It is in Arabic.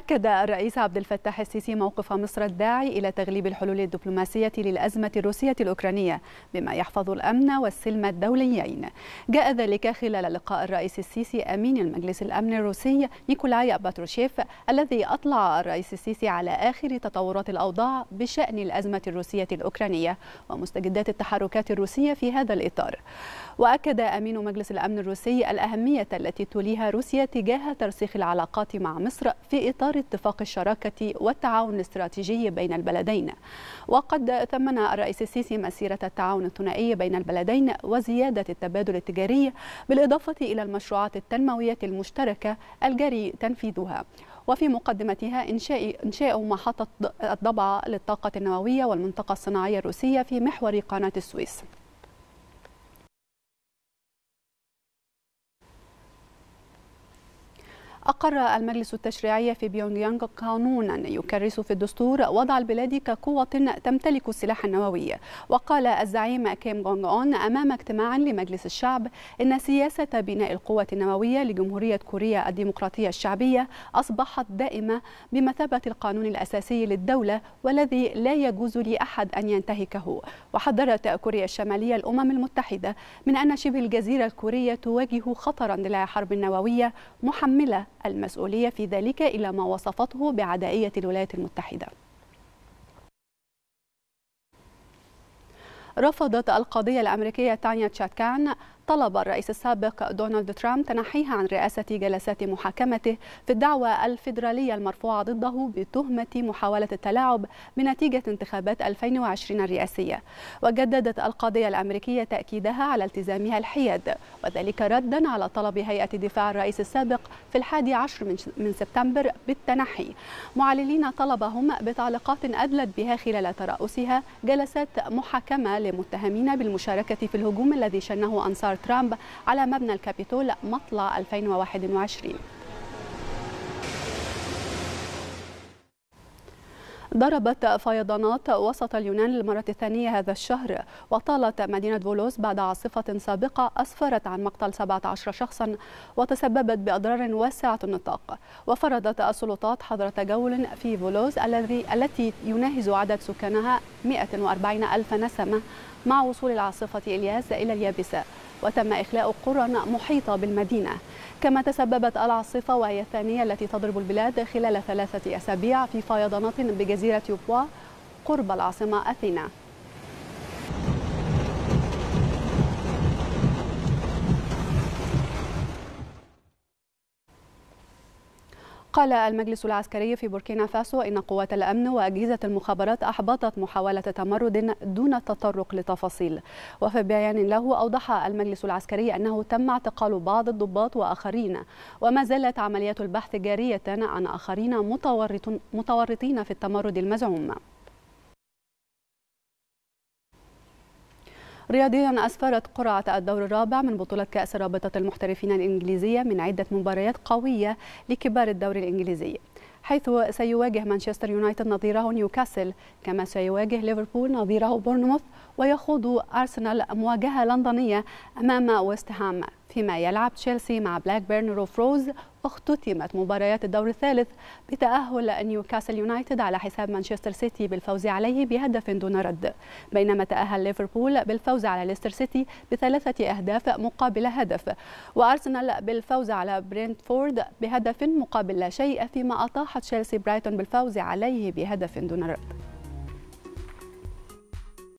أكد الرئيس عبد الفتاح السيسي موقف مصر الداعي إلى تغليب الحلول الدبلوماسية للأزمة الروسية الأوكرانية بما يحفظ الأمن والسلم الدوليين جاء ذلك خلال لقاء الرئيس السيسي أمين المجلس الأمن الروسي نيكولاي باتروشيف الذي أطلع الرئيس السيسي على آخر تطورات الأوضاع بشأن الأزمة الروسية الأوكرانية ومستجدات التحركات الروسية في هذا الإطار وأكد أمين مجلس الأمن الروسي الأهمية التي توليها روسيا تجاه ترسيخ العلاقات مع مصر في إطار إطار اتفاق الشراكة والتعاون الاستراتيجي بين البلدين وقد ثمن الرئيس السيسي مسيرة التعاون الثنائي بين البلدين وزيادة التبادل التجاري بالإضافة إلى المشروعات التنموية المشتركة الجاري تنفيذها وفي مقدمتها إنشاء, إنشاء محطة الضبعة للطاقة النووية والمنطقة الصناعية الروسية في محور قناة السويس أقر المجلس التشريعي في بيونغ يانغ قانونا يكرس في الدستور وضع البلاد كقوة تمتلك السلاح النووي وقال الزعيم كيم جونغ أون أمام اجتماع لمجلس الشعب إن سياسة بناء القوة النووية لجمهورية كوريا الديمقراطية الشعبية أصبحت دائمة بمثابة القانون الأساسي للدولة والذي لا يجوز لأحد أن ينتهكه وحذرت كوريا الشمالية الأمم المتحدة من أن شبه الجزيرة الكورية تواجه خطرا للحرب حرب نووية محملة المسؤولية في ذلك إلى ما وصفته بعدائية الولايات المتحدة رفضت القاضية الأمريكية تانيا تشاكان طلب الرئيس السابق دونالد ترامب تنحيها عن رئاسة جلسات محاكمته في الدعوى الفيدرالية المرفوعة ضده بتهمة محاولة التلاعب بنتيجة انتخابات 2020 الرئاسية وجددت القاضية الأمريكية تأكيدها على التزامها الحياد وذلك ردا على طلب هيئة دفاع الرئيس السابق في الحادي عشر من سبتمبر بالتنحي معللين طلبهم بتعليقات أدلت بها خلال ترأسها جلسات محاكمة لمتهمين بالمشاركة في الهجوم الذي شنه أنصار ترامب على مبنى الكابيتول مطلع 2021 ضربت فيضانات وسط اليونان للمرة الثانية هذا الشهر وطالت مدينة فولوس بعد عاصفة سابقة أسفرت عن مقتل 17 شخصا وتسببت بأضرار واسعة النطاق وفرضت السلطات حظر تجول في فولوز الذي التي يناهز عدد سكانها 140 ألف نسمة مع وصول العاصفة إلياس إلى اليابسة وتم إخلاء قرى محيطة بالمدينة كما تسببت العاصفة وهي الثانية التي تضرب البلاد خلال ثلاثة أسابيع في فيضانات بجزيرة يوبوا قرب العاصمة أثينا قال المجلس العسكري في بوركينا فاسو إن قوات الأمن وأجهزة المخابرات أحبطت محاولة تمرد دون التطرق لتفاصيل وفي بيان له أوضح المجلس العسكري أنه تم اعتقال بعض الضباط وآخرين وما زالت عمليات البحث جارية عن آخرين متورطين في التمرد المزعوم رياضيا أسفرت قرعة الدور الرابع من بطولة كأس رابطة المحترفين الإنجليزية من عدة مباريات قوية لكبار الدوري الإنجليزي حيث سيواجه مانشستر يونايتد نظيره نيوكاسل كما سيواجه ليفربول نظيره بورنموث ويخوض أرسنال مواجهة لندنية أمام ويست هام فيما يلعب تشيلسي مع بلاك بيرن روز اختتمت مباريات الدور الثالث بتأهل نيوكاسل يونايتد على حساب مانشستر سيتي بالفوز عليه بهدف دون رد بينما تأهل ليفربول بالفوز على ليستر سيتي بثلاثة أهداف مقابل هدف وأرسنال بالفوز على برينتفورد بهدف مقابل لا شيء فيما أطاح تشيلسي برايتون بالفوز عليه بهدف دون رد